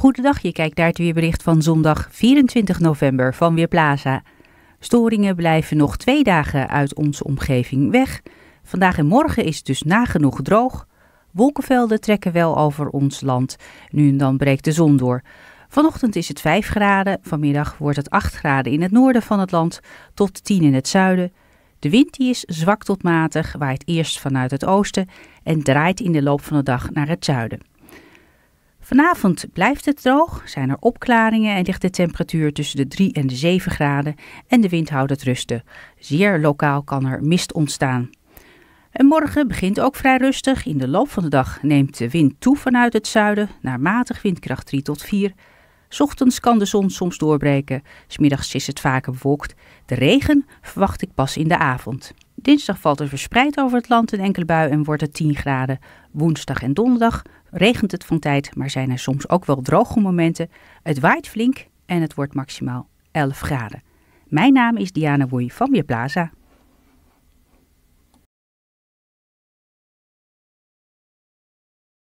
Goedendag, je kijkt naar het weerbericht van zondag 24 november van Weerplaza. Storingen blijven nog twee dagen uit onze omgeving weg. Vandaag en morgen is het dus nagenoeg droog. Wolkenvelden trekken wel over ons land. Nu en dan breekt de zon door. Vanochtend is het 5 graden, vanmiddag wordt het 8 graden in het noorden van het land tot 10 in het zuiden. De wind die is zwak tot matig, waait eerst vanuit het oosten en draait in de loop van de dag naar het zuiden. Vanavond blijft het droog, zijn er opklaringen en ligt de temperatuur tussen de 3 en de 7 graden en de wind houdt het rusten. Zeer lokaal kan er mist ontstaan. En morgen begint ook vrij rustig. In de loop van de dag neemt de wind toe vanuit het zuiden naar matig windkracht 3 tot 4. Ochtends kan de zon soms doorbreken, smiddags is het vaker bewolkt. De regen verwacht ik pas in de avond. Dinsdag valt er verspreid over het land een enkele bui en wordt het 10 graden. Woensdag en donderdag regent het van tijd, maar zijn er soms ook wel droge momenten. Het waait flink en het wordt maximaal 11 graden. Mijn naam is Diana Woei van Weerplaza.